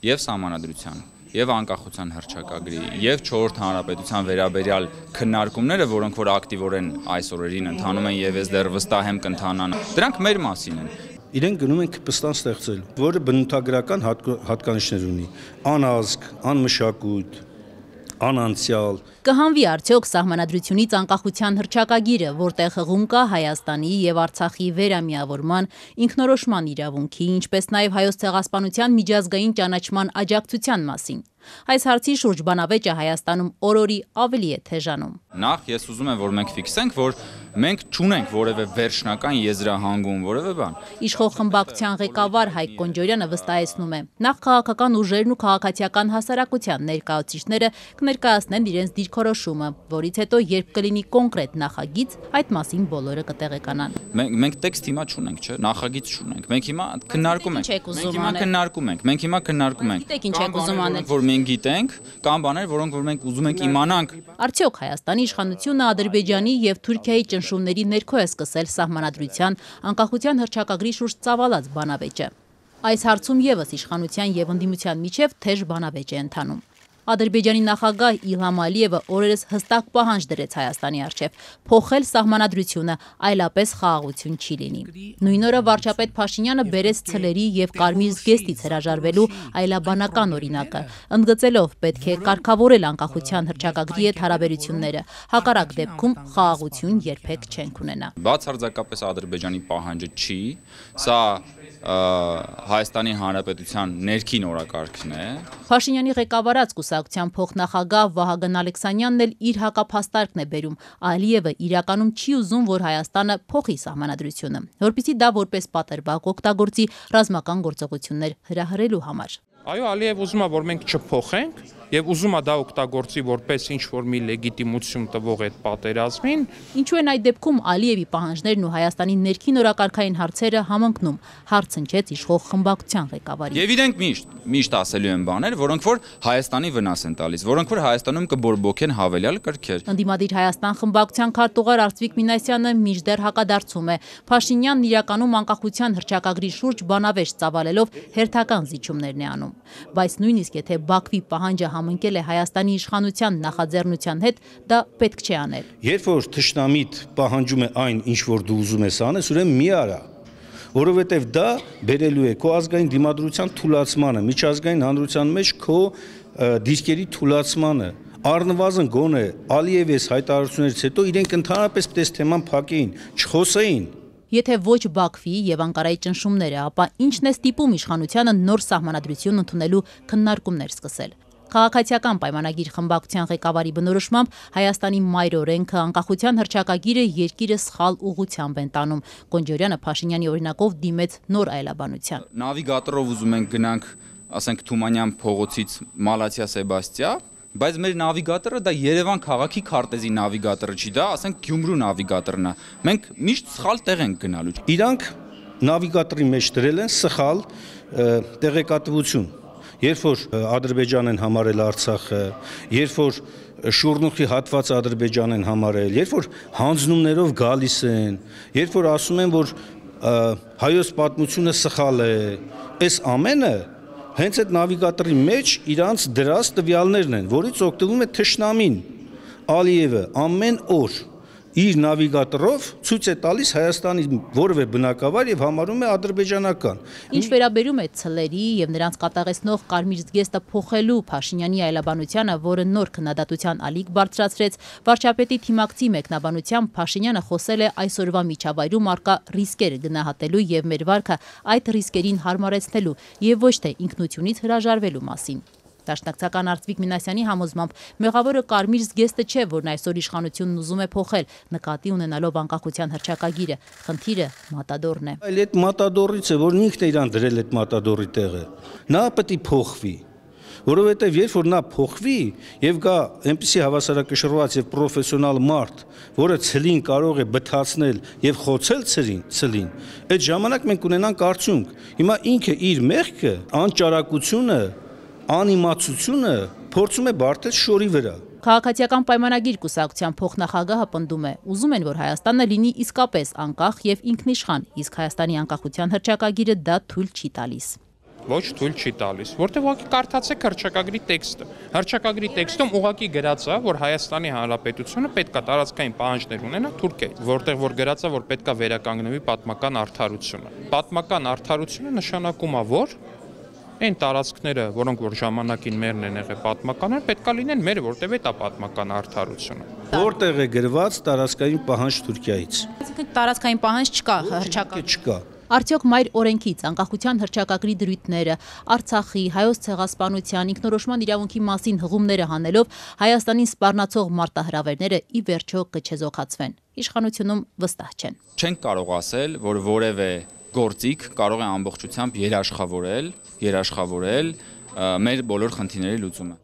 եւ համանadrության եւ անկախության հռչակագրի եւ 4-րդ հանրապետության վերաբերյալ քննարկումները, որոնք որ ակտիվորեն այս օրերին ընթանում են եւ ես դեռ վստահ եմ կընթանան։ Դրանք մեր մասին են իրեն գնում են Քրպստան ստեղծել, որը բնութագրական հատկանիշներ ունի՝ անազգ, անմշակույթ, անանցյալ։ Կհանվի արդյոք սահմանադրությունից անկախության հրճակագիրը, որտեղ հղում կա Հայաստանի եւ Արցախի վերամիավորման, ինքնորոշման իրավունքի, ինչպես նաեւ հայոց ցեղասպանության միջազգային ճանաչման աջակցության մասին։ Այս հարցի շուրջ բանավեճը Հայաստանում օրորի ավելի է թեժանում։ Նախ ես ուզում եմ, որ մենք ֆիքսենք, որ Մենք չունենք որևէ վերջնական եզրահանգում, որևէ բան։ Իշխող խմբակցության ղեկավար Հայկ Կոնջորյանը վստահեցնում է. նախ քաղաքական ուժերն ու քաղաքացիական հասարակության ներկայացուցիչները կներկայացնեն իրենց դիրքորոշումը, որից հետո երբ կլինի կոնկրետ նախագիծ, այդ մասին բոլորը կտեղեկանան։ Մենք մենք տեքստ հիմա չունենք, չէ՞, նախագիծ չունենք։ Մենք հիմա քննարկում ենք։ Մենք հիմա քննարկում ենք։ Մենք հիմա քննարկում ենք։ Գիտեք ինչ եք ուզում անել։ Որ մենք գիտենք, կամ բաներ, որոնք որ մենք ուզում ենք իմանանք։ Արդյոք Հայաստանի իշխանությունը Ադրբեջանի եւ Թուրքիայի ճնշումների ներքո է սկսել սահմանադրության անկախության հրճակագրի շուրջ ծավալած բանավեճը։ Այս հարցում եւս իշխանության եւ ընդդիմության միջև թեժ բանավեճ է ընթանում։ Ադրբեջանի նախագահ Իլհամ Ալիևը օրերս հստակ պահանջ դրեց Հայաստանի առջև՝ փոխել սահմանադրությունը, այլապես խաղաղություն չի լինի։ Նույն օրը վարչապետ Փաշինյանը բերեց ցլերի եւ կարմիր զգեստից հրաժարվելու այլաբանական օրինակը, ընդգծելով՝ պետք է կարգավորել անկախության հռչակագրի հետ հարաբերությունները։ Հակառակ դեպքում խաղաղություն երբեք չենք ունենա։ Բացարձակապես Ադրբեջանի պահանջը չի, սա Հայաստանի Հանրապետության ներքին օրակարգն է։ Փաշինյանի ղեկավարած կուսակցության փոխնախագահ Վահագն Ալեքսանյանն էլ իր հակափաստարկն է բերում։ Ալիևը իրականում չի ուզում, որ Հայաստանը փոխի սահմանադրությունը, որpիսի դա որպես պատերբակ օգտագործի ռազմական գործողություններ հրահրելու համար։ Այո, Ալիև ուզում է, որ մենք չփոխենք, եւ ուզում է դա օգտագործի որպես ինչ որ մի լեգիտիմություն տվող այդ պատերազմին։ Ինչու են այդ դեպքում Ալիևի պահանջներն ու Հայաստանի ներքին օրակարգային հարցերը համընկնում։ Հարց հնչեց իշխող խմբակցության ղեկավարին։ Եվ իրենք միշտ միշտ ասելու են բաներ, որոնք որ Հայաստանի վնաս են տալիս, որոնք որ Հայաստանում կբորբոքեն հավելյալ կրքեր։ Անդիմադիր Հայաստան խմբակցության քարտուղար Արծվիկ Մինասյանը միջդեռ հակադարձում է։ Փաշինյանն իրականում անկախության հրճակագրի շուրջ բանավեճ ծավալելով հերթական զիջումներն է անում։ Բայց նույնիսկ եթե Բաքվի պահանջը համընկել է Հայաստանի իշխանության նախաձեռնության հետ, դա պետք չէ անել։ Երբ որ թշնամիտ պահանջում է այն, ինչ որ դու ուզում ես անես, ուրեմն մի արա, որովհետև դա բերելու է քո ազգային դիմադրության թուլացմանը, միջազգային հանրության մեջ քո դիսկերի թուլացմանը։ Արնվազն գոնե Ալիև էս հայտարարություններից հետո իրենք ընդհանրապես պետք է թեման փակեին, չխոսեին, Եթե ոչ Բաքվի եւ Անկարայի ճնշումները, ապա ինչն է ստիպում իշխանությանը նոր սահմանադրություն ընդունելու քննարկումներ սկսել։ Քաղաքացիական պայմանագիր խմբակցության ղեկավարի բնորոշմամբ Հայաստանի մայր օրենքը անկախության հռչակագիրը երկիրը սխալ ուղությամբ են տանում։ Գոնջորյանը Փաշինյանի օրինակով դիմեց նոր այլաբանության։ Նավիգատորով ուզում ենք գնանք, ասենք Թումանյան փողոցից Մալացիա Սեբաստիա, բայց մեր նավիգատորը դա Երևան քաղաքի քարտեզի նավիգատորը չի, դա ասենք Գյումրու նավիգատորն է։ Մենք միշտ սխալ տեղ ենք գնալու։ Իրանք նավիգատորի մեջ դրել են սխալ տեղեկատվություն Երբ որ Ադրբեջան են համարել Արցախը, երբ որ շուրնուխի հատված Ադրբեջան են համարել, երբ որ հանձնումներով գալիս են, երբ որ ասում են, որ հայոց պատմությունը սխալ է, այս ամենը հենց այդ նավիգատորի մեջ իրանց դրած տվյալներն են, որից օգտվում է թշնամին Ալիևը ամեն օր իր նավիգատորով ցույց է տալիս Հայաստանի որևէ բնակավար եւ համարում է ադրբեջանական։ Ինչ վերաբերում է ցլերի եւ նրանց կատաղեցնող կարմիր զգեստը փոխելու Փաշինյանի այլաբանությանը, որը նոր քննադատության ալիք բարձրացրեց, վարչապետի թիմակցի մեկնաբանությամբ Փաշինյանը խոսել է այսօրվա միջավայրում արկա ռիսկերը գնահատելու եւ մեր վարկը այդ ռիսկերին հարմարեցնելու եւ ոչ թե ինքնությունից հրաժարվելու մասին։ Դաշնակցական Արծվիկ Մինասյանի համոզմամբ մեղավորը կարմիր զգեստը չէ, որն այսօր իշխանությունն ուզում է փոխել, նկատի ունենալով անկախության հռչակագիրը։ Խնդիրը մատադորն է։ Այլ այդ մատադորից է, որն ինքն է իրան դրել այդ մատադորի տեղը։ Նա պետք է փոխվի որովհետև երբ որ նա փոխվի եւ գա այնպիսի հավասարակշռված եւ պրոֆեսիոնալ մարդ, որը ցլին կարող է բթացնել եւ խոցել ցլին, ցլին, այդ ժամանակ մենք ունենանք արդյունք։ Հիմա ինքը իր մեղքը, անճարակությունը անիմացությունը փորձում է բարձր շորի վրա։ Քաղաքացիական պայմանագիր կուսակցության փոխնախագահը պնդում է. ուզում են, որ Հայաստանը լինի իսկապես անկախ եւ ինքնիշխան, իսկ Հայաստանի անկախության հռչակագիրը դա թույլ չի տալիս։ Ոչ թույլ չի տալիս, որտեղ ուղղակի կարդացեք հռչակագրի տեքստը։ Հռչակագրի տեքստում ուղղակի գրած է, որ Հայաստանի Հանրապետությունը պետքա տարածքային պահանջներ ունենա Թուրքիայից, որտեղ որ գրած է, որ պետքա վերականգնվի պատմական արդարությունը։ Պատմական արդարությունը նշանակում է, որ այն տարածքները, որոնք որ ժամանակին մերն են եղել պատմականներ, պետքա լինեն մեր, որտեղ է դա պատմական արդարությունը։ Որտեղ է գրված տարածքային պահանջ Թուրքիայից։ Այսինքն տարածքային պահանջ չկա հրճակական։ Չկա արդյոք մայր օրենքից անկախության հրճակագրի դրույթները, Արցախի, հայոց ցեղասպանության ինքնորոշման իրավունքի մասին հղումները հանելով Հայաստանին սպառնացող մարտահրավերները ի վերջո կչեզոքացվեն։ Իշխանությունում վստահ չեն։ Չենք կարող ասել, որ որևէ գործիք կարող է ամբողջությամբ երաշխավորել, երաշխավորել մեր բոլոր խնդիրների լուծումը։